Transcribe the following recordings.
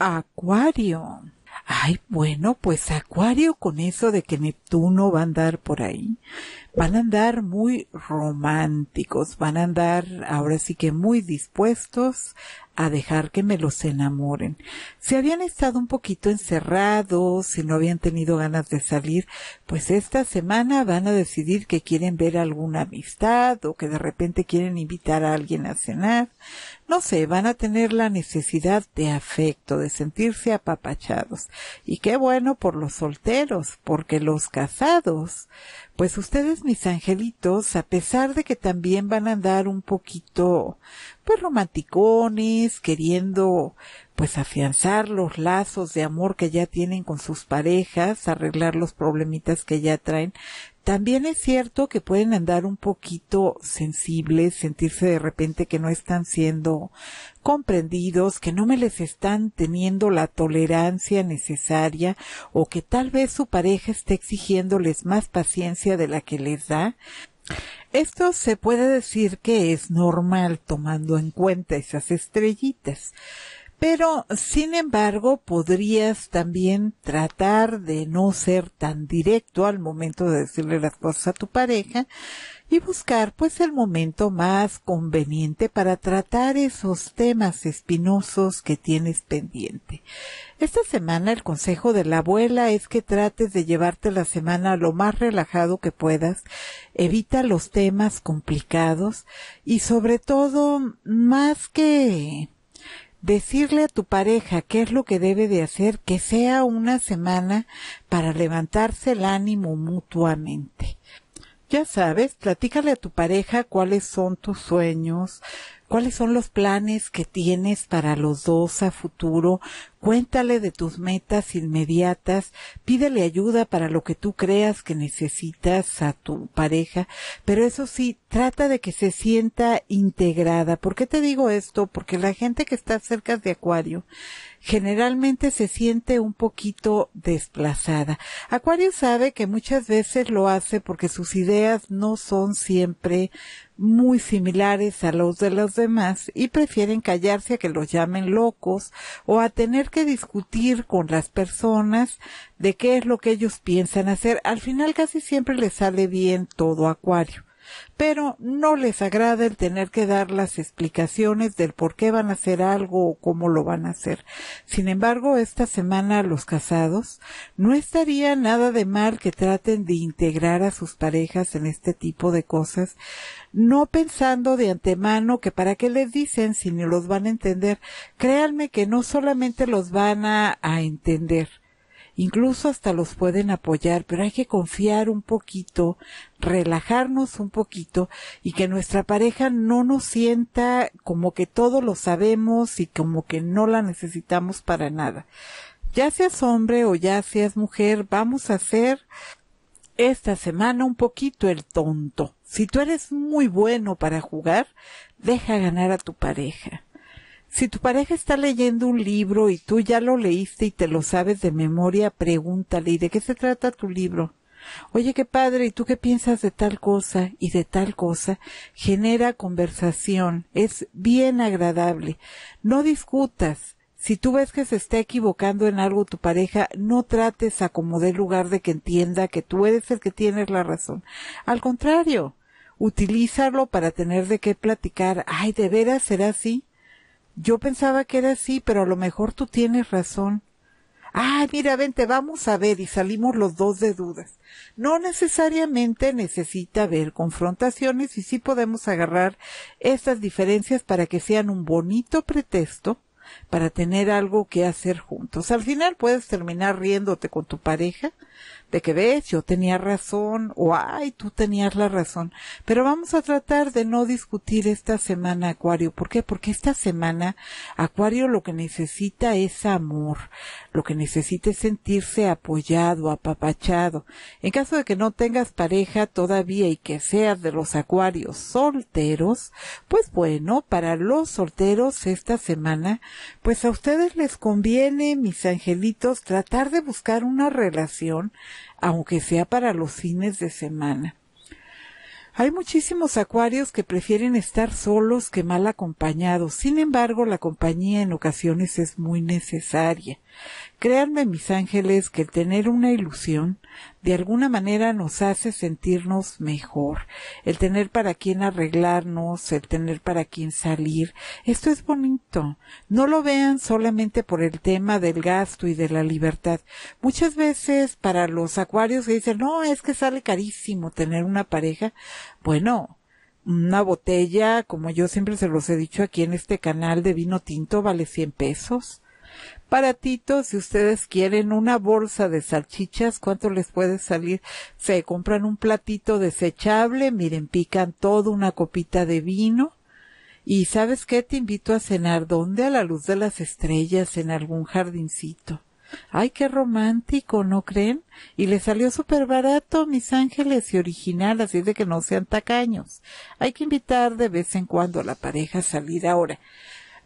Acuario. Ay, bueno, pues Acuario con eso de que Neptuno va a andar por ahí, van a andar muy románticos, van a andar ahora sí que muy dispuestos a dejar que me los enamoren. Si habían estado un poquito encerrados, si no habían tenido ganas de salir, pues esta semana van a decidir que quieren ver alguna amistad o que de repente quieren invitar a alguien a cenar. No sé, van a tener la necesidad de afecto, de sentirse apapachados. Y qué bueno por los solteros, porque los casados, pues ustedes mis angelitos, a pesar de que también van a andar un poquito, romanticones, queriendo pues afianzar los lazos de amor que ya tienen con sus parejas, arreglar los problemitas que ya traen. También es cierto que pueden andar un poquito sensibles, sentirse de repente que no están siendo comprendidos, que no me les están teniendo la tolerancia necesaria o que tal vez su pareja esté exigiéndoles más paciencia de la que les da. Esto se puede decir que es normal tomando en cuenta esas estrellitas. Pero, sin embargo, podrías también tratar de no ser tan directo al momento de decirle las cosas a tu pareja y buscar pues el momento más conveniente para tratar esos temas espinosos que tienes pendiente. Esta semana el consejo de la abuela es que trates de llevarte la semana lo más relajado que puedas, evita los temas complicados y sobre todo más que decirle a tu pareja qué es lo que debe de hacer, que sea una semana para levantarse el ánimo mutuamente. Ya sabes, platícale a tu pareja cuáles son tus sueños, cuáles son los planes que tienes para los dos a futuro, Cuéntale de tus metas inmediatas, pídele ayuda para lo que tú creas que necesitas a tu pareja, pero eso sí, trata de que se sienta integrada. ¿Por qué te digo esto? Porque la gente que está cerca de Acuario generalmente se siente un poquito desplazada. Acuario sabe que muchas veces lo hace porque sus ideas no son siempre muy similares a los de los demás y prefieren callarse a que los llamen locos o a tener que discutir con las personas de qué es lo que ellos piensan hacer. Al final casi siempre les sale bien todo acuario pero no les agrada el tener que dar las explicaciones del por qué van a hacer algo o cómo lo van a hacer. Sin embargo, esta semana los casados no estaría nada de mal que traten de integrar a sus parejas en este tipo de cosas, no pensando de antemano que para qué les dicen si no los van a entender. Créanme que no solamente los van a entender, incluso hasta los pueden apoyar, pero hay que confiar un poquito, relajarnos un poquito y que nuestra pareja no nos sienta como que todo lo sabemos y como que no la necesitamos para nada. Ya seas hombre o ya seas mujer, vamos a hacer esta semana un poquito el tonto. Si tú eres muy bueno para jugar, deja ganar a tu pareja si tu pareja está leyendo un libro y tú ya lo leíste y te lo sabes de memoria, pregúntale, ¿y de qué se trata tu libro? Oye, qué padre, ¿y tú qué piensas de tal cosa y de tal cosa? Genera conversación, es bien agradable. No discutas. Si tú ves que se está equivocando en algo tu pareja, no trates a como lugar de que entienda que tú eres el que tienes la razón. Al contrario, utilízalo para tener de qué platicar. Ay, ¿de veras será así? Yo pensaba que era así, pero a lo mejor tú tienes razón. Ah, mira, vente, vamos a ver y salimos los dos de dudas. No necesariamente necesita haber confrontaciones y sí podemos agarrar estas diferencias para que sean un bonito pretexto para tener algo que hacer juntos. Al final puedes terminar riéndote con tu pareja, de que ves, yo tenía razón o ay, tú tenías la razón. Pero vamos a tratar de no discutir esta semana, Acuario. ¿Por qué? Porque esta semana, Acuario lo que necesita es amor, lo que necesita es sentirse apoyado, apapachado. En caso de que no tengas pareja todavía y que seas de los Acuarios solteros, pues bueno, para los solteros esta semana, pues a ustedes les conviene, mis angelitos, tratar de buscar una relación aunque sea para los fines de semana. Hay muchísimos acuarios que prefieren estar solos que mal acompañados. Sin embargo, la compañía en ocasiones es muy necesaria. Créanme, mis ángeles, que el tener una ilusión de alguna manera nos hace sentirnos mejor. El tener para quién arreglarnos, el tener para quién salir. Esto es bonito. No lo vean solamente por el tema del gasto y de la libertad. Muchas veces para los acuarios que dicen, no, es que sale carísimo tener una pareja. Bueno, una botella, como yo siempre se los he dicho aquí en este canal de vino tinto, vale 100 pesos para Tito, si ustedes quieren una bolsa de salchichas, ¿cuánto les puede salir? Se compran un platito desechable, miren, pican todo, una copita de vino. Y sabes qué, te invito a cenar ¿dónde? a la luz de las estrellas, en algún jardincito. Ay, qué romántico, ¿no creen? Y le salió súper barato, mis ángeles, y original, así de que no sean tacaños. Hay que invitar de vez en cuando a la pareja a salir ahora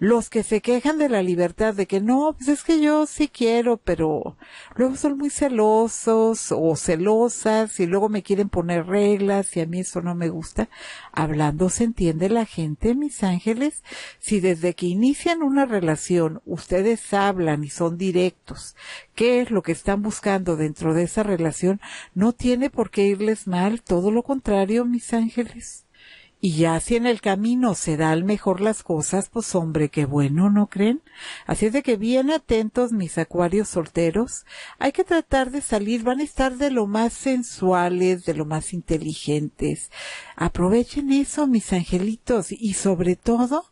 los que se quejan de la libertad, de que no, pues es que yo sí quiero, pero luego son muy celosos o celosas y luego me quieren poner reglas y a mí eso no me gusta. Hablando se entiende la gente, mis ángeles, si desde que inician una relación ustedes hablan y son directos, qué es lo que están buscando dentro de esa relación, no tiene por qué irles mal, todo lo contrario, mis ángeles. Y ya si en el camino se dan mejor las cosas, pues hombre, qué bueno, ¿no creen? Así es de que bien atentos mis acuarios solteros. Hay que tratar de salir, van a estar de lo más sensuales, de lo más inteligentes. Aprovechen eso, mis angelitos, y sobre todo,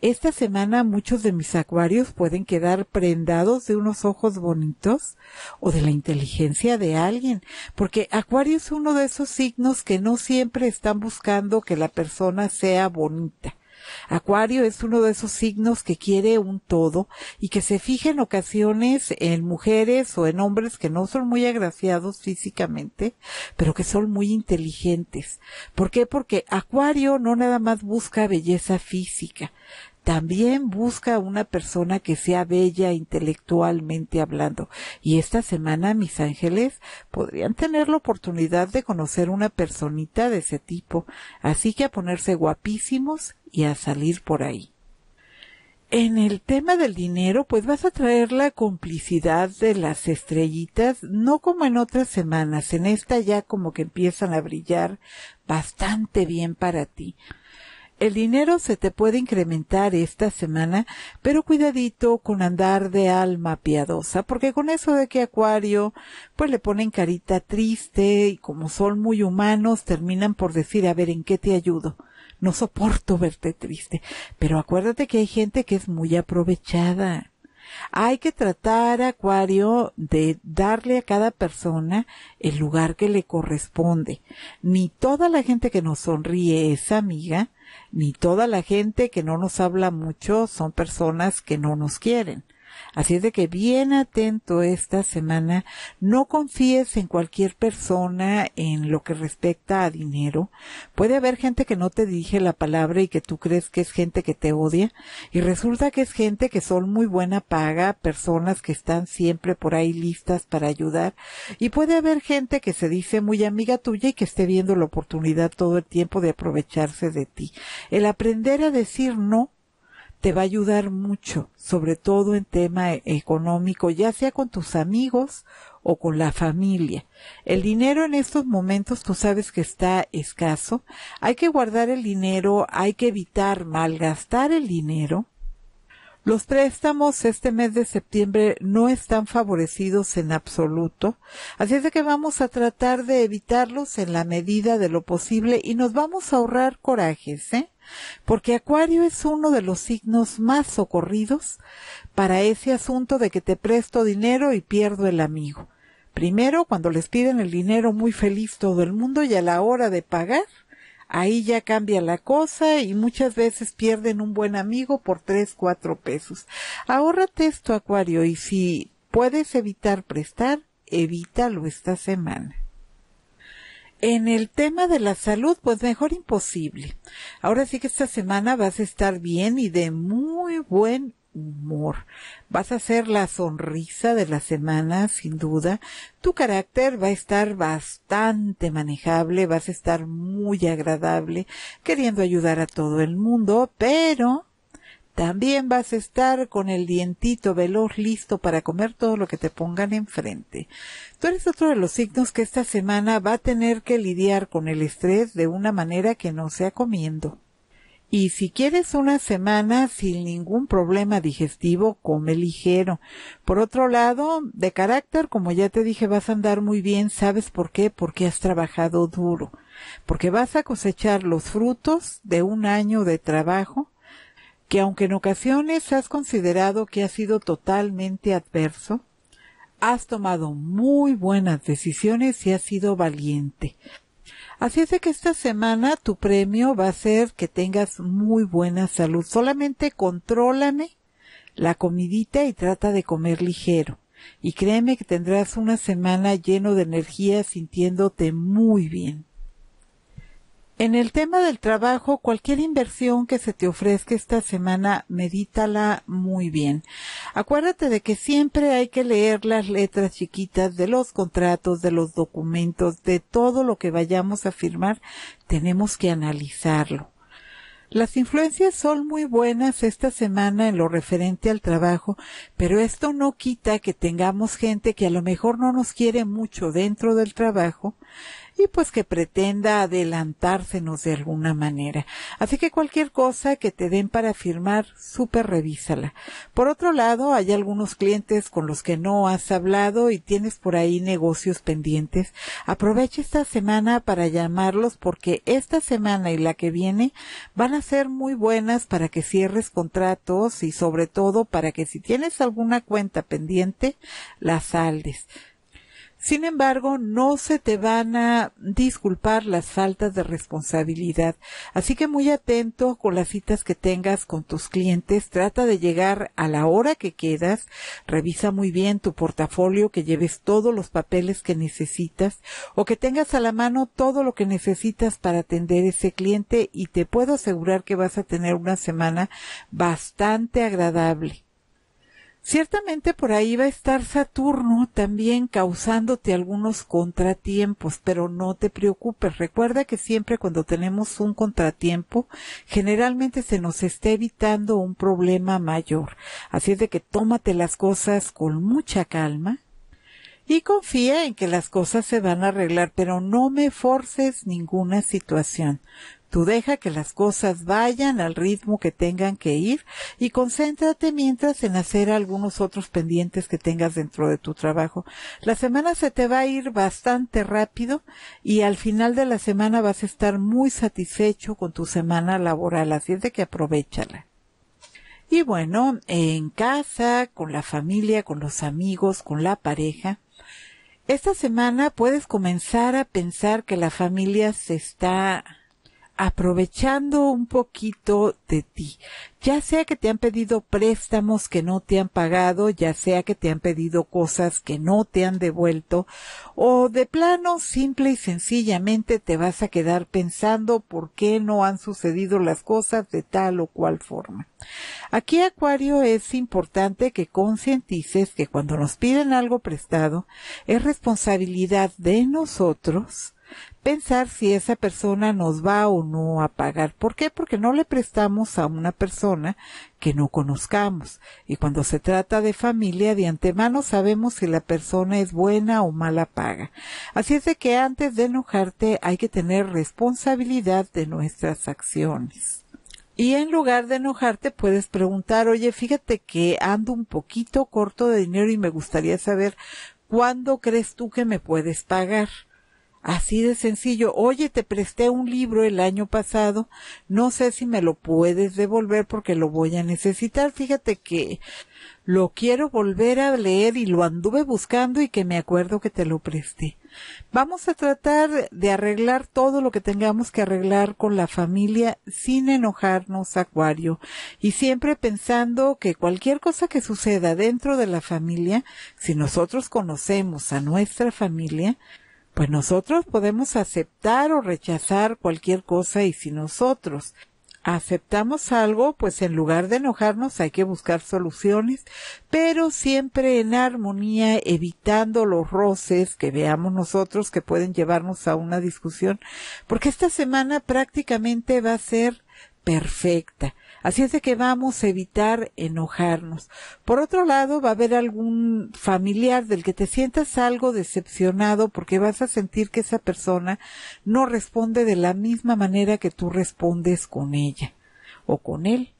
esta semana muchos de mis acuarios pueden quedar prendados de unos ojos bonitos o de la inteligencia de alguien, porque acuario es uno de esos signos que no siempre están buscando que la persona sea bonita. Acuario es uno de esos signos que quiere un todo y que se fija en ocasiones en mujeres o en hombres que no son muy agraciados físicamente, pero que son muy inteligentes. ¿Por qué? Porque Acuario no nada más busca belleza física también busca una persona que sea bella intelectualmente hablando. Y esta semana, mis ángeles, podrían tener la oportunidad de conocer una personita de ese tipo, así que a ponerse guapísimos y a salir por ahí. En el tema del dinero, pues vas a traer la complicidad de las estrellitas, no como en otras semanas, en esta ya como que empiezan a brillar bastante bien para ti el dinero se te puede incrementar esta semana, pero cuidadito con andar de alma piadosa, porque con eso de que Acuario, pues le ponen carita triste y como son muy humanos, terminan por decir, a ver, ¿en qué te ayudo? No soporto verte triste. Pero acuérdate que hay gente que es muy aprovechada. Hay que tratar, Acuario, de darle a cada persona el lugar que le corresponde. Ni toda la gente que nos sonríe es amiga, ni toda la gente que no nos habla mucho son personas que no nos quieren. Así es de que bien atento esta semana, no confíes en cualquier persona en lo que respecta a dinero. Puede haber gente que no te dije la palabra y que tú crees que es gente que te odia y resulta que es gente que son muy buena paga, personas que están siempre por ahí listas para ayudar y puede haber gente que se dice muy amiga tuya y que esté viendo la oportunidad todo el tiempo de aprovecharse de ti. El aprender a decir no te va a ayudar mucho, sobre todo en tema e-, económico, ya sea con tus amigos o con la familia. El dinero en estos momentos tú sabes que está escaso. Hay que guardar el dinero, hay que evitar malgastar el dinero los préstamos este mes de septiembre no están favorecidos en absoluto, así es de que vamos a tratar de evitarlos en la medida de lo posible y nos vamos a ahorrar corajes, ¿eh? porque Acuario es uno de los signos más socorridos para ese asunto de que te presto dinero y pierdo el amigo. Primero, cuando les piden el dinero muy feliz todo el mundo y a la hora de pagar, ahí ya cambia la cosa y muchas veces pierden un buen amigo por tres, cuatro pesos. Ahórrate esto, Acuario, y si puedes evitar prestar, evítalo esta semana. En el tema de la salud, pues mejor imposible. Ahora sí que esta semana vas a estar bien y de muy buen humor. Vas a ser la sonrisa de la semana, sin duda. Tu carácter va a estar bastante manejable, vas a estar muy agradable, queriendo ayudar a todo el mundo, pero también vas a estar con el dientito veloz listo para comer todo lo que te pongan enfrente. Tú eres otro de los signos que esta semana va a tener que lidiar con el estrés de una manera que no sea comiendo. Y si quieres una semana sin ningún problema digestivo, come ligero. Por otro lado, de carácter, como ya te dije, vas a andar muy bien. ¿Sabes por qué? Porque has trabajado duro. Porque vas a cosechar los frutos de un año de trabajo que aunque en ocasiones has considerado que ha sido totalmente adverso, has tomado muy buenas decisiones y has sido valiente. Así es de que esta semana tu premio va a ser que tengas muy buena salud. Solamente contrólame la comidita y trata de comer ligero. Y créeme que tendrás una semana lleno de energía sintiéndote muy bien. En el tema del trabajo, cualquier inversión que se te ofrezca esta semana, medítala muy bien. Acuérdate de que siempre hay que leer las letras chiquitas de los contratos, de los documentos, de todo lo que vayamos a firmar. Tenemos que analizarlo. Las influencias son muy buenas esta semana en lo referente al trabajo, pero esto no quita que tengamos gente que a lo mejor no nos quiere mucho dentro del trabajo y pues que pretenda adelantársenos de alguna manera. Así que cualquier cosa que te den para firmar, súper revísala. Por otro lado, hay algunos clientes con los que no has hablado y tienes por ahí negocios pendientes. Aprovecha esta semana para llamarlos porque esta semana y la que viene van a ser muy buenas para que cierres contratos y sobre todo para que si tienes alguna cuenta pendiente, la saldes. Sin embargo, no se te van a disculpar las faltas de responsabilidad. Así que muy atento con las citas que tengas con tus clientes. Trata de llegar a la hora que quedas. Revisa muy bien tu portafolio, que lleves todos los papeles que necesitas o que tengas a la mano todo lo que necesitas para atender ese cliente y te puedo asegurar que vas a tener una semana bastante agradable. Ciertamente por ahí va a estar Saturno también causándote algunos contratiempos, pero no te preocupes. Recuerda que siempre cuando tenemos un contratiempo, generalmente se nos está evitando un problema mayor. Así es de que tómate las cosas con mucha calma y confía en que las cosas se van a arreglar, pero no me forces ninguna situación. Tú deja que las cosas vayan al ritmo que tengan que ir y concéntrate mientras en hacer algunos otros pendientes que tengas dentro de tu trabajo. La semana se te va a ir bastante rápido y al final de la semana vas a estar muy satisfecho con tu semana laboral, así es de que aprovechala. Y bueno, en casa, con la familia, con los amigos, con la pareja, esta semana puedes comenzar a pensar que la familia se está aprovechando un poquito de ti. Ya sea que te han pedido préstamos que no te han pagado, ya sea que te han pedido cosas que no te han devuelto, o de plano simple y sencillamente te vas a quedar pensando por qué no han sucedido las cosas de tal o cual forma. Aquí, Acuario, es importante que concientices que cuando nos piden algo prestado, es responsabilidad de nosotros pensar si esa persona nos va o no a pagar. ¿Por qué? Porque no le prestamos a una persona que no conozcamos. Y cuando se trata de familia, de antemano sabemos si la persona es buena o mala paga. Así es de que antes de enojarte hay que tener responsabilidad de nuestras acciones. Y en lugar de enojarte puedes preguntar, oye, fíjate que ando un poquito corto de dinero y me gustaría saber cuándo crees tú que me puedes pagar. Así de sencillo. Oye, te presté un libro el año pasado. No sé si me lo puedes devolver porque lo voy a necesitar. Fíjate que lo quiero volver a leer y lo anduve buscando y que me acuerdo que te lo presté. Vamos a tratar de arreglar todo lo que tengamos que arreglar con la familia sin enojarnos, Acuario, y siempre pensando que cualquier cosa que suceda dentro de la familia, si nosotros conocemos a nuestra familia, pues nosotros podemos aceptar o rechazar cualquier cosa y si nosotros aceptamos algo, pues en lugar de enojarnos hay que buscar soluciones, pero siempre en armonía, evitando los roces que veamos nosotros que pueden llevarnos a una discusión, porque esta semana prácticamente va a ser perfecta. Así es de que vamos a evitar enojarnos. Por otro lado, va a haber algún familiar del que te sientas algo decepcionado porque vas a sentir que esa persona no responde de la misma manera que tú respondes con ella o con él.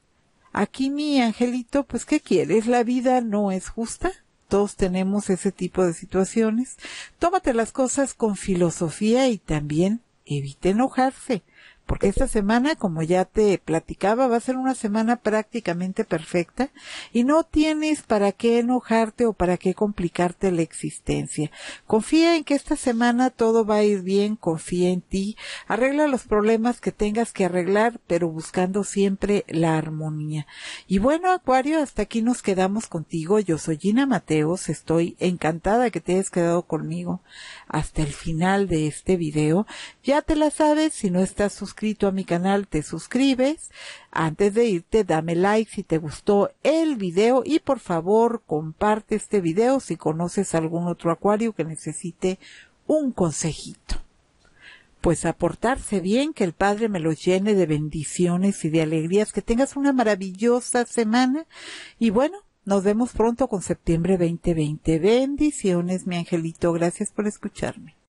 Aquí mi angelito, pues ¿qué quieres? La vida no es justa todos tenemos ese tipo de situaciones. Tómate las cosas con filosofía y también evite enojarse porque esta semana, como ya te platicaba, va a ser una semana prácticamente perfecta y no tienes para qué enojarte o para qué complicarte la existencia. Confía en que esta semana todo va a ir bien, confía en ti, arregla los problemas que tengas que arreglar, pero buscando siempre la armonía. Y bueno, Acuario, hasta aquí nos quedamos contigo. Yo soy Gina Mateos, estoy encantada que te hayas quedado conmigo hasta el final de este video. Ya te la sabes, si no estás suscrito escrito a mi canal, te suscribes. Antes de irte, dame like si te gustó el video y por favor comparte este video si conoces algún otro acuario que necesite un consejito. Pues aportarse bien, que el Padre me los llene de bendiciones y de alegrías, que tengas una maravillosa semana y bueno, nos vemos pronto con septiembre 2020. Bendiciones, mi angelito. Gracias por escucharme.